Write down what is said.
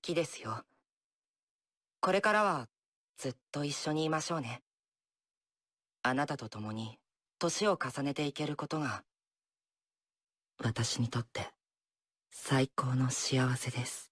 きですよ。これからはずっと一緒にいましょうね。あなたと共に年を重ねていけることが、私にとって最高の幸せです。